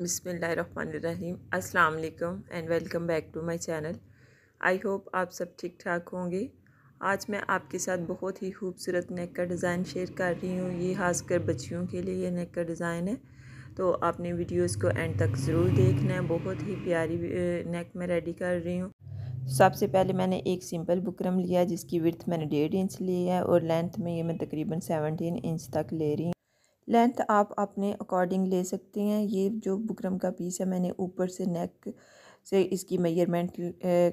बिसमीम अल्लाम and welcome back to my channel I hope आप सब ठीक ठाक होंगे आज मैं आपके साथ बहुत ही खूबसूरत नेक का डिज़ाइन शेयर कर रही हूँ ये खासकर बच्चियों के लिए ये नेक का डिज़ाइन है तो आपने वीडियोस को एंड तक ज़रूर देखना है बहुत ही प्यारी नेक में रेडी कर रही हूँ सबसे पहले मैंने एक सिंपल बुकरम लिया जिसकी विर्थ मैंने डेढ़ इंच ली है और लेंथ में ये मैं तकरीबन सेवनटीन इंच तक ले रही हूँ लेंथ आप अपने अकॉर्डिंग ले सकते हैं ये जो बुकरम का पीस है मैंने ऊपर से नेक से इसकी मेजरमेंट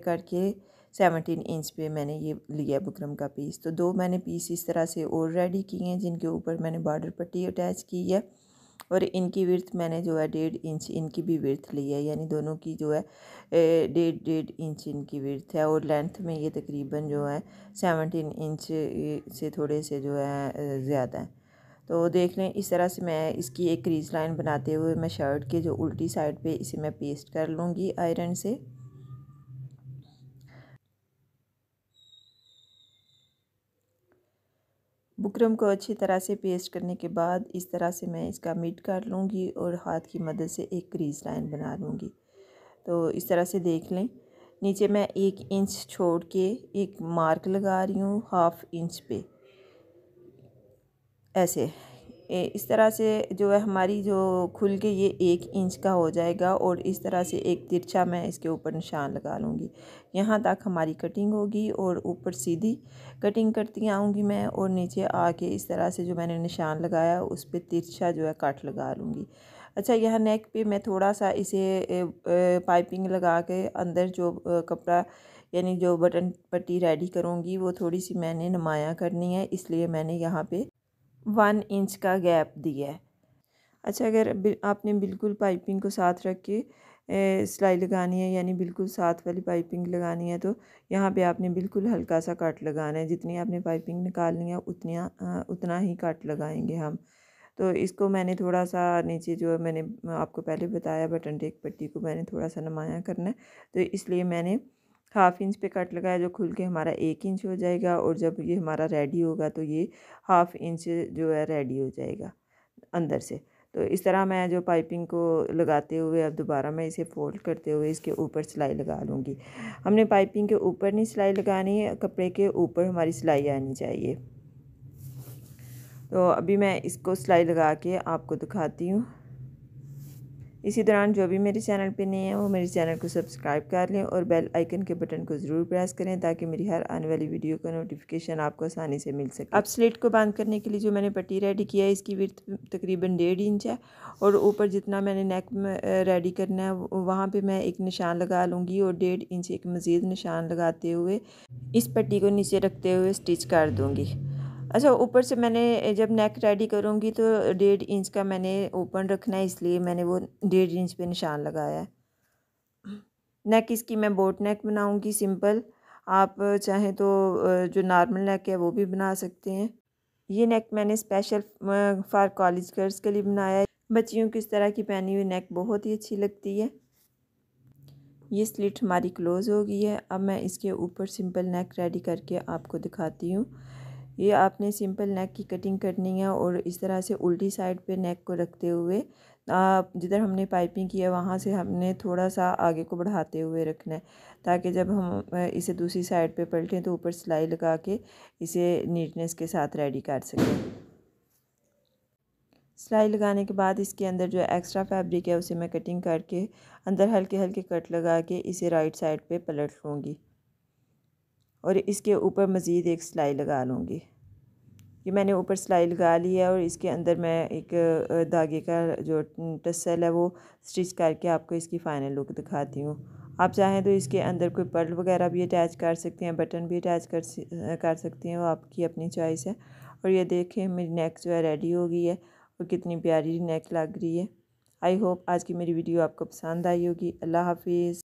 करके सेवनटीन इंच पे मैंने ये लिया बुकरम का पीस तो दो मैंने पीस इस तरह से और रेडी किए हैं जिनके ऊपर मैंने बॉर्डर पट्टी अटैच की है और इनकी विर्थ मैंने जो है डेढ़ इंच इनकी भी विर्थ ली है यानी दोनों की जो है डेढ़ डेढ़ इंच इनकी विर्थ है और लेंथ में ये तकरीबन जो है सेवनटीन इंच से थोड़े से जो है ज़्यादा है तो देख लें इस तरह से मैं इसकी एक क्रीज लाइन बनाते हुए मैं शर्ट के जो उल्टी साइड पे इसे मैं पेस्ट कर लूँगी आयरन से बुकरम को अच्छी तरह से पेस्ट करने के बाद इस तरह से मैं इसका मिट कर लूँगी और हाथ की मदद से एक क्रीज लाइन बना लूँगी तो इस तरह से देख लें नीचे मैं एक इंच छोड़ के एक मार्क लगा रही हूँ हाफ़ इंच पे ऐसे इस तरह से जो है हमारी जो खुल के ये एक इंच का हो जाएगा और इस तरह से एक तिरछा मैं इसके ऊपर निशान लगा लूँगी यहाँ तक हमारी कटिंग होगी और ऊपर सीधी कटिंग करती आऊँगी मैं और नीचे आके इस तरह से जो मैंने निशान लगाया उस पर तिरछा जो है काट लगा लूँगी अच्छा यहाँ नेक पे मैं थोड़ा सा इसे पाइपिंग लगा के अंदर जो कपड़ा यानी जो बटन पट्टी रेडी करूँगी वो थोड़ी सी मैंने नमाया करनी है इसलिए मैंने यहाँ पे वन इंच का गैप दिया है अच्छा अगर आपने बिल्कुल पाइपिंग को साथ रख के सिलाई लगानी है यानी बिल्कुल साथ वाली पाइपिंग लगानी है तो यहाँ पे आपने बिल्कुल हल्का सा कट लगाना है जितनी आपने पाइपिंग निकालनी है उतनी आ, उतना ही कट लगाएंगे हम तो इसको मैंने थोड़ा सा नीचे जो मैंने आपको पहले बताया बटन टेक पट्टी को मैंने थोड़ा सा नमाया करना है तो इसलिए मैंने हाफ़ इंच पे कट लगाया जो खुल के हमारा एक इंच हो जाएगा और जब ये हमारा रेडी होगा तो ये हाफ़ इंच जो है रेडी हो जाएगा अंदर से तो इस तरह मैं जो पाइपिंग को लगाते हुए अब दोबारा मैं इसे फोल्ड करते हुए इसके ऊपर सिलाई लगा लूँगी हमने पाइपिंग के ऊपर नहीं सिलाई लगानी है कपड़े के ऊपर हमारी सिलाई आनी चाहिए तो अभी मैं इसको सिलाई लगा के आपको दिखाती हूँ इसी दौरान जो भी मेरे चैनल पे नए हैं वो मेरे चैनल को सब्सक्राइब कर लें और बेल आइकन के बटन को ज़रूर प्रेस करें ताकि मेरी हर आने वाली वीडियो का नोटिफिकेशन आपको आसानी से मिल सके अब स्लिट को बंद करने के लिए जो मैंने पट्टी रेडी किया है इसकी विर्थ तकरीबन डेढ़ इंच है और ऊपर जितना मैंने नेक रेडी करना है वहाँ पर मैं एक निशान लगा लूँगी और डेढ़ इंच एक मज़ीद निशान लगाते हुए इस पट्टी को नीचे रखते हुए स्टिच कर दूँगी अच्छा ऊपर से मैंने जब नेक रेडी करूँगी तो डेढ़ इंच का मैंने ओपन रखना है इसलिए मैंने वो डेढ़ इंच पे निशान लगाया है नेक इसकी मैं बोट नेक बनाऊँगी सिंपल आप चाहें तो जो नॉर्मल नेक है वो भी बना सकते हैं ये नेक मैंने स्पेशल फॉर कॉलेज गर्ल्स के लिए बनाया है बच्चियों की इस तरह की पहनी हुई नेक बहुत ही अच्छी लगती है ये स्लिट हमारी क्लोज़ हो गई है अब मैं इसके ऊपर सिंपल नेक रेडी करके आपको दिखाती हूँ ये आपने सिंपल नेक की कटिंग करनी है और इस तरह से उल्टी साइड पे नेक को रखते हुए जिधर हमने पाइपिंग की है वहाँ से हमने थोड़ा सा आगे को बढ़ाते हुए रखना है ताकि जब हम इसे दूसरी साइड पे पलटें तो ऊपर सिलाई लगा के इसे नीटनेस के साथ रेडी कर सकें सिलाई लगाने के बाद इसके अंदर जो एक्स्ट्रा फैब्रिक है उसे मैं कटिंग करके अंदर हल्के हल्के कट लगा के इसे राइट साइड पर पलट लूँगी और इसके ऊपर मज़ीद एक सिलाई लगा लूँगी ये मैंने ऊपर सिलाई लगा ली है और इसके अंदर मैं एक धागे का जो टसल है वो स्टिच करके आपको इसकी फ़ाइनल लुक दिखाती हूँ आप चाहें तो इसके अंदर कोई पर्ल वगैरह भी अटैच कर सकते हैं बटन भी अटैच कर कर सकते हैं वो आपकी अपनी चॉइस है और ये देखें मेरी नेक जो है रेडी हो गई है और कितनी प्यारी नेक लग रही है आई होप आज की मेरी वीडियो आपको पसंद आई होगी अल्लाह हाफिज़